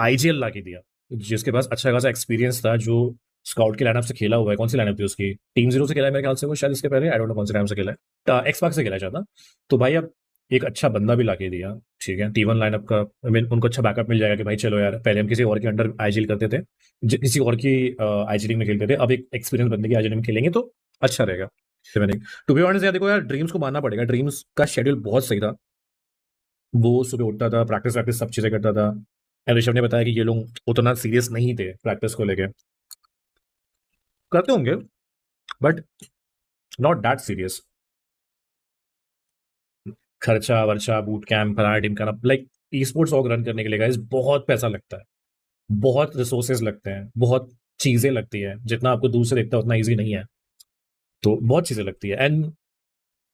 IGL ला के दिया जिसके पास अच्छा खासा एक्सपीरियंस था जो स्काउट के लाइनअप से खेला हुआ है कौन सी लाइनअप थी उसकी टीम जीरो से खेला है मेरे ख्याल से वो शायद इसके पहले आई डोंट नो कौन से टाइम से खेला है एक्सपाक से खेला जाता तो भाई अब एक अच्छा बंदा भी ला के दिया ठीक है टी वन लाइनअप का आई मीन उनको अच्छा बैकअप मिल जाएगा कि भाई चलो यार पहले हम किसी और के अंडर आईजील करते थे किसी और की आईजीलिंग में खेलते थे अब एक एक्सपीरियंस बंदे की आईजीलिंग में खेलेंगे तो अच्छा रहेगा टू बी ऑनेस्ट देखो यार ड्रीम्स को मानना पड़ेगा ड्रीम्स का शेड्यूल बहुत सही था वो सुबह उठता था प्रैक्टिस वैक्टिस सब चीज़ें करता था ऋषभ ने बताया कि ये लोग उतना सीरियस नहीं थे प्रैक्टिस को लेके करते होंगे बट नॉट दैट सीरियस खर्चा वर्चा बूट कैंप फलाना टीम का like E sports org run करने के लिए गाइज बहुत पैसा लगता है बहुत रिसोर्सेज लगते हैं बहुत चीज़ें लगती है जितना आपको दूर से देखता है उतना ईजी नहीं है तो बहुत चीज़ें लगती है एंड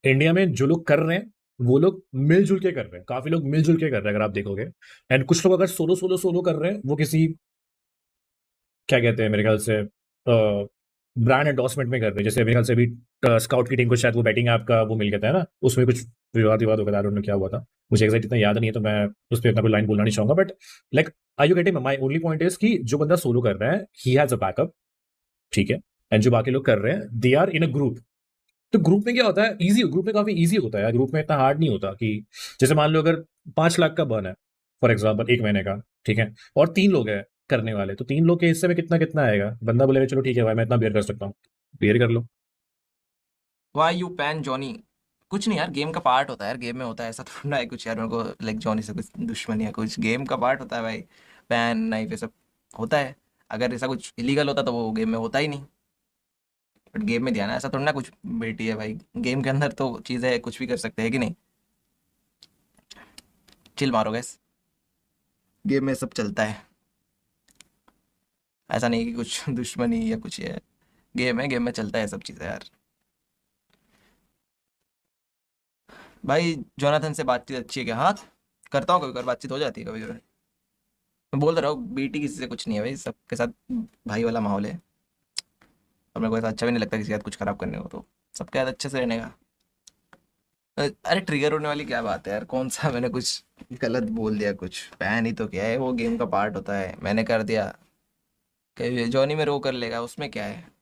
इंडिया में जो लोग कर रहे हैं वो लोग मिलजुल के कर रहे हैं काफी लोग मिलजुल के कर रहे हैं अगर आप देखोगे एंड कुछ लोग अगर सोलो सोलो सोलो कर रहे हैं वो किसी क्या कहते हैं मेरे ख्याल से ब्रांड एंडोर्समेंट में कर रहे हैं जैसे मेरे ख्याल से अभी स्काउट की टीम को शायद वो बैटिंग ऐप का वो मिल गया था ना उसमें कुछ विवाद विवाद वगैरह उन्होंने क्या हुआ था मुझे एग्जैक्ट इतना याद नहीं है तो मैं उस पर इतना कोई लाइन बोलना नहीं चाहूंगा but like I you getting my only point is कि जो बंदा सोलो कर रहा है ही हैज अ बैकअप ठीक है एंड जो बाकी लोग कर रहे हैं they are in a group तो ग्रुप में क्या होता है इजी ग्रुप में काफी इजी होता है यार ग्रुप में इतना हार्ड नहीं होता कि जैसे मान लो अगर पांच लाख का बर्न है फॉर एग्जाम्पल एक महीने का ठीक है और तीन लोग हैं करने वाले तो तीन लोग के हिस्से में कितना कितना आएगा बंदा बोले चलो ठीक है भाई मैं इतना बेयर कर सकता हूँ बेयर कर लो वाई यू पैन जॉनी कुछ नहीं यार गेम का पार्ट होता है यार गेम में होता है ऐसा थोड़ा है कुछ यार मेरे को लाइक जॉनी से कुछ दुश्मनी है कुछ गेम का पार्ट होता है भाई पैन नाइफ ये सब होता है अगर ऐसा कुछ इलीगल होता तो वो गेम में होता ही नहीं बट गेम में ध्यान है ऐसा थोड़ा ना कुछ बेटी है भाई गेम के अंदर तो चीज़ें कुछ भी कर सकते हैं कि नहीं चिल मारो गैस गेम में सब चलता है ऐसा नहीं कि कुछ दुश्मनी या कुछ है गेम है गेम में चलता है सब चीज़ें यार भाई जोनाथन से बातचीत अच्छी है क्या हाथ करता हूँ कभी कभी बातचीत हो जाती है कभी कभी मैं बोल तो रहा हूँ बेटी किसी से कुछ नहीं है भाई सबके साथ भाई वाला माहौल है और मेरे को ऐसा अच्छा भी नहीं लगता किसी के साथ कुछ ख़राब करने को तो सबके साथ अच्छे से रहने का अरे ट्रिगर होने वाली क्या बात है यार कौन सा मैंने कुछ गलत बोल दिया कुछ पैन ही तो क्या है वो गेम का पार्ट होता है मैंने कर दिया जॉनी में रो कर लेगा उसमें क्या है